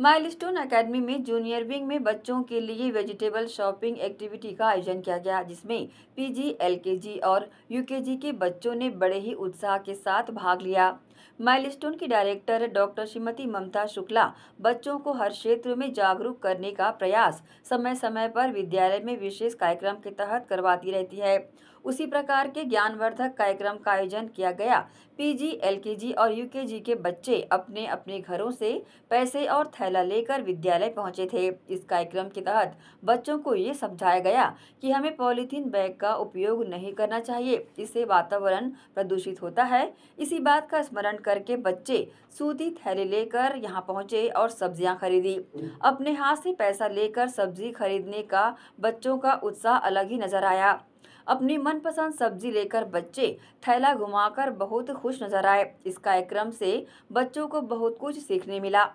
milestone academy में junior wing में बच्चों के लिए वेजिटेबल शॉपिंग एक्टिविटी का आयोजन किया गया जिसमें पीजी, एलकेजी और यूकेजी के बच्चों ने बड़े ही उत्साह के साथ भाग लिया माइलस्टोन की डायरेक्टर डॉक्टर श्रीमती ममता शुक्ला बच्चों को हर क्षेत्र में जागरूक करने का प्रयास समय समय पर विद्यालय में विशेष कार्यक्रम के तहत करवाती रहती है उसी प्रकार के ज्ञानवर्धक कार्यक्रम का आयोजन किया गया पीजी, एलकेजी और यूकेजी के बच्चे अपने अपने घरों से पैसे और थैला लेकर विद्यालय पहुंचे थे इस कार्यक्रम के तहत बच्चों को ये समझाया गया कि हमें पॉलीथीन बैग का उपयोग नहीं करना चाहिए इससे वातावरण प्रदूषित होता है इसी बात का स्मरण करके बच्चे सूती थैले लेकर यहाँ पहुँचे और सब्जियाँ खरीदी अपने हाथ से पैसा लेकर सब्जी खरीदने का बच्चों का उत्साह अलग ही नजर आया अपनी मनपसंद सब्जी लेकर बच्चे थैला घुमाकर बहुत खुश नजर आए इस कार्यक्रम से बच्चों को बहुत कुछ सीखने मिला